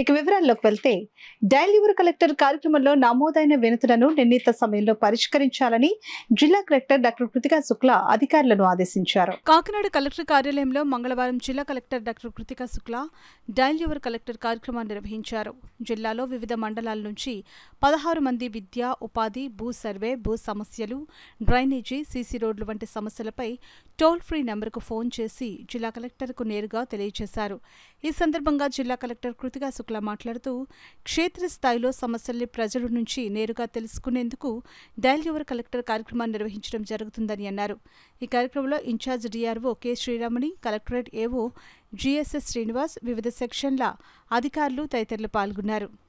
ఇక వివరాల్లోకి వెళ్తే డైలీవర్ కలెక్టర్ కార్యక్రమంలో నమోదైన వినతులను నిర్ణీత సమయంలో పరిష్కరించాలని జిల్లా కలెక్టర్ డాక్టర్ కృతికా శుక్లా అధికారులను ఆదేశించారు కాకినాడ కలెక్టర్ కార్యాలయంలో మంగళవారం జిల్లా collector doctor Kritika Shukla dial your collector కార్యక్రమాన్ని నిర్వహించారు జిల్లాలో వివిధ మండలాల నుంచి పదహారు మంది విద్య ఉపాధి భూ సర్వే భూ సమస్యలు డ్రైనేజీ సీసీ రోడ్లు వంటి సమస్యలపై టోల్ ఫ్రీ నెంబర్కు ఫోన్ చేసి జిల్లా కలెక్టర్కు నేరుగా తెలియజేశారు ఈ సందర్భంగా జిల్లా కలెక్టర్ కృతికా శుక్లా మాట్లాడుతూ క్షేత్రస్థాయిలో సమస్యల్ని ప్రజల నుంచి నేరుగా తెలుసుకునేందుకు డయల్ యువర్ కలెక్టర్ కార్యక్రమాన్ని నిర్వహించడం జరుగుతుందని అన్నారు ఈ కార్యక్రమంలో in-charge DRO K Sriramani collectorate AO GSS Srinivas వివిధ సెక్షన్ల అధికారులు తదితరులు పాల్గొన్నారు